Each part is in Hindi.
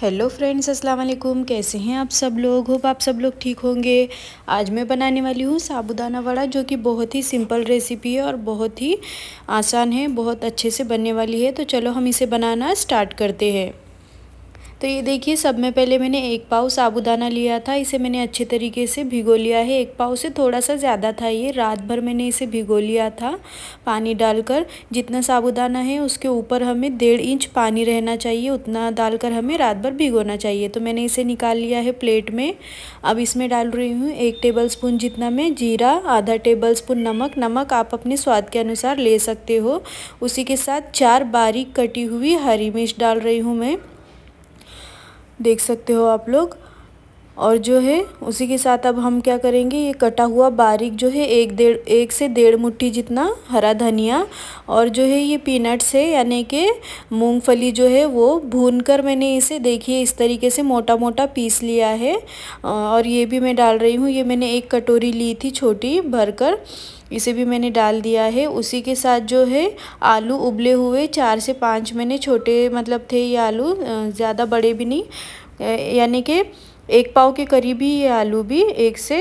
हेलो फ्रेंड्स अस्सलाम वालेकुम कैसे हैं आप सब लोग होप आप सब लोग ठीक होंगे आज मैं बनाने वाली हूँ साबुदाना वड़ा जो कि बहुत ही सिंपल रेसिपी है और बहुत ही आसान है बहुत अच्छे से बनने वाली है तो चलो हम इसे बनाना स्टार्ट करते हैं तो ये देखिए सब में पहले मैंने एक पाव साबुदाना लिया था इसे मैंने अच्छे तरीके से भिगो लिया है एक पाव से थोड़ा सा ज़्यादा था ये रात भर मैंने इसे भिगो लिया था पानी डालकर जितना साबुदाना है उसके ऊपर हमें डेढ़ इंच पानी रहना चाहिए उतना डालकर हमें रात भर भिगोना चाहिए तो मैंने इसे निकाल लिया है प्लेट में अब इसमें डाल रही हूँ एक टेबल स्पून जितना मैं जीरा आधा टेबल स्पून नमक नमक आप अपने स्वाद के अनुसार ले सकते हो उसी के साथ चार बारीक कटी हुई हरी मिर्च डाल रही हूँ मैं देख सकते हो आप लोग और जो है उसी के साथ अब हम क्या करेंगे ये कटा हुआ बारीक जो है एक डेढ़ एक से डेढ़ मुट्ठी जितना हरा धनिया और जो है ये पीनट्स है यानी कि मूंगफली जो है वो भून कर मैंने इसे देखिए इस तरीके से मोटा मोटा पीस लिया है और ये भी मैं डाल रही हूँ ये मैंने एक कटोरी ली थी छोटी भरकर इसे भी मैंने डाल दिया है उसी के साथ जो है आलू उबले हुए चार से पाँच मैंने छोटे मतलब थे ये आलू ज़्यादा बड़े भी नहीं यानी कि एक पाव के करीब ही ये आलू भी एक से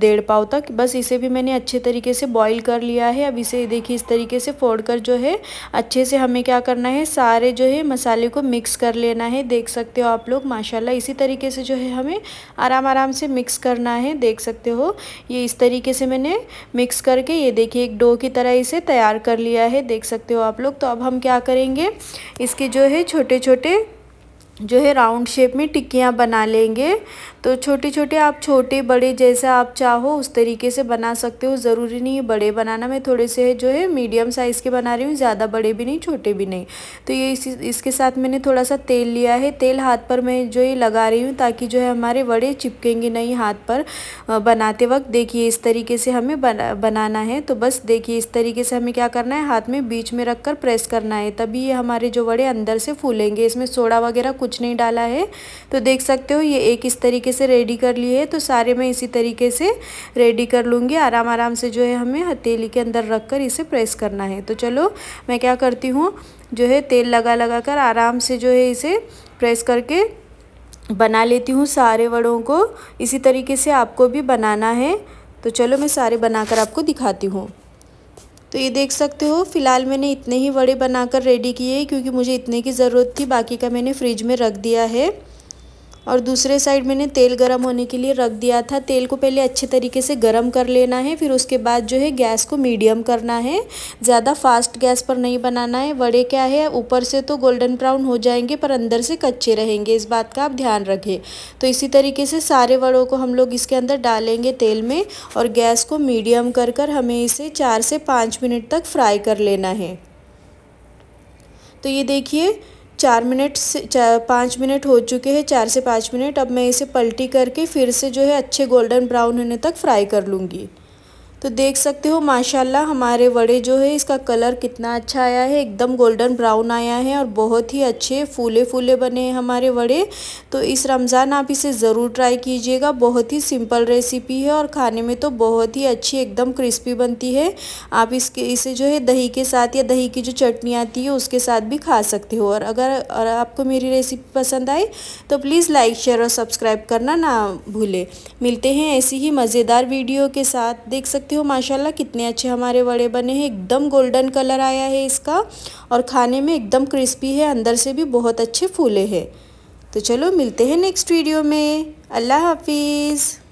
डेढ़ पाव तक बस इसे भी मैंने अच्छे तरीके से बॉईल कर लिया है अब इसे देखिए इस तरीके से फोड़ कर जो है अच्छे से हमें क्या करना है सारे जो है मसाले को मिक्स कर लेना है देख सकते हो आप लोग माशाल्लाह इसी तरीके से जो है हमें आराम आराम से मिक्स करना है देख सकते हो ये इस तरीके से मैंने मिक्स करके ये देखिए एक डो की तरह इसे तैयार कर लिया है देख सकते हो आप लोग तो अब हम क्या करेंगे इसके जो है छोटे छोटे जो है राउंड शेप में टिक्कियाँ बना लेंगे तो छोटे छोटे आप छोटे बड़े जैसा आप चाहो उस तरीके से बना सकते हो ज़रूरी नहीं है बड़े बनाना मैं थोड़े से जो है मीडियम साइज़ के बना रही हूँ ज़्यादा बड़े भी नहीं छोटे भी नहीं तो ये इसी इसके साथ मैंने थोड़ा सा तेल लिया है तेल हाथ पर मैं जो ये लगा रही हूँ ताकि जो है हमारे बड़े चिपकेंगे नहीं हाथ पर बनाते वक्त देखिए इस तरीके से हमें बना, बनाना है तो बस देखिए इस तरीके से हमें क्या करना है हाथ में बीच में रख प्रेस करना है तभी ये हमारे जो बड़े अंदर से फूलेंगे इसमें सोडा वगैरह कुछ कुछ नहीं डाला है तो देख सकते हो ये एक इस तरीके से रेडी कर ली है तो सारे मैं इसी तरीके से रेडी कर लूँगी आराम आराम से जो है हमें हथेली के अंदर रख कर इसे प्रेस करना है तो चलो मैं क्या करती हूँ जो है तेल लगा लगा कर आराम से जो है इसे प्रेस करके बना लेती हूँ सारे वड़ों को इसी तरीके से आपको भी बनाना है तो चलो मैं सारे बनाकर आपको दिखाती हूँ तो ये देख सकते हो फिलहाल मैंने इतने ही बड़े बनाकर रेडी किए क्योंकि मुझे इतने की ज़रूरत थी बाकी का मैंने फ्रिज में रख दिया है और दूसरे साइड मैंने तेल गर्म होने के लिए रख दिया था तेल को पहले अच्छे तरीके से गर्म कर लेना है फिर उसके बाद जो है गैस को मीडियम करना है ज़्यादा फास्ट गैस पर नहीं बनाना है वड़े क्या है ऊपर से तो गोल्डन ब्राउन हो जाएंगे पर अंदर से कच्चे रहेंगे इस बात का आप ध्यान रखें तो इसी तरीके से सारे वड़ों को हम लोग इसके अंदर डालेंगे तेल में और गैस को मीडियम कर कर हमें इसे चार से पाँच मिनट तक फ्राई कर लेना है तो ये देखिए चार मिनट से चार पाँच मिनट हो चुके हैं चार से पाँच मिनट अब मैं इसे पलटी करके फिर से जो है अच्छे गोल्डन ब्राउन होने तक फ्राई कर लूँगी तो देख सकते हो माशाल्लाह हमारे वड़े जो है इसका कलर कितना अच्छा आया है एकदम गोल्डन ब्राउन आया है और बहुत ही अच्छे फूले फूले बने हैं हमारे वड़े तो इस रमज़ान आप इसे ज़रूर ट्राई कीजिएगा बहुत ही सिंपल रेसिपी है और खाने में तो बहुत ही अच्छी एकदम क्रिस्पी बनती है आप इसके इसे जो है दही के साथ या दही की जो चटनी आती है उसके साथ भी खा सकते हो और अगर और आपको मेरी रेसिपी पसंद आए तो प्लीज़ लाइक शेयर और सब्सक्राइब करना ना भूलें मिलते हैं ऐसी ही मज़ेदार वीडियो के साथ देख सकते सकते हो माशाल्लाह कितने अच्छे हमारे वड़े बने हैं एकदम गोल्डन कलर आया है इसका और खाने में एकदम क्रिस्पी है अंदर से भी बहुत अच्छे फूले हैं तो चलो मिलते हैं नेक्स्ट वीडियो में अल्लाह हाफिज़